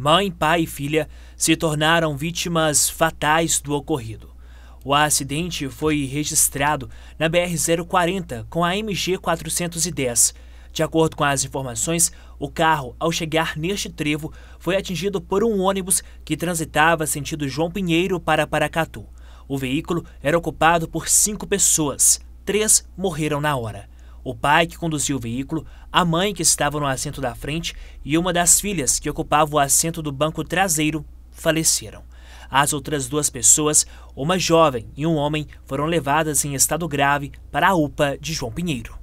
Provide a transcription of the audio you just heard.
Mãe, pai e filha se tornaram vítimas fatais do ocorrido. O acidente foi registrado na BR-040 com a MG 410. De acordo com as informações, o carro, ao chegar neste trevo, foi atingido por um ônibus que transitava sentido João Pinheiro para Paracatu. O veículo era ocupado por cinco pessoas. Três morreram na hora o pai que conduzia o veículo, a mãe que estava no assento da frente e uma das filhas que ocupava o assento do banco traseiro faleceram. As outras duas pessoas, uma jovem e um homem, foram levadas em estado grave para a UPA de João Pinheiro.